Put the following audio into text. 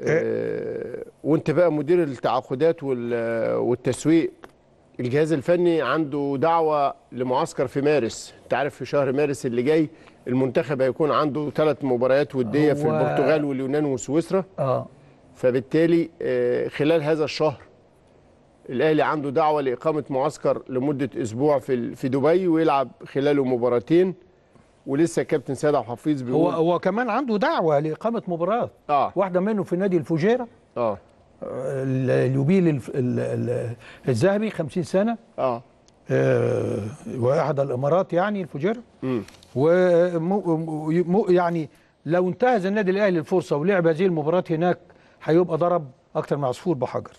إيه. آه، وانت بقى مدير التعاقدات والتسويق الجهاز الفني عنده دعوه لمعسكر في مارس انت عارف في شهر مارس اللي جاي المنتخب هيكون عنده ثلاث مباريات وديه في البرتغال واليونان وسويسرا اه فبالتالي آه، خلال هذا الشهر الاهلي عنده دعوه لاقامه معسكر لمده اسبوع في في دبي ويلعب خلاله مباراتين ولسه كابتن سيد عبد الحفيظ بيقول هو هو كمان عنده دعوه لاقامه مباراه آه. واحده منه في نادي الفجيره اه, آه، اليوبيل الذهبي 50 سنه آه. اه واحد الامارات يعني الفجيره و يعني لو انتهز النادي الاهلي الفرصه ولعب هذه المباراه هناك هيبقى ضرب اكتر من عصفور بحجر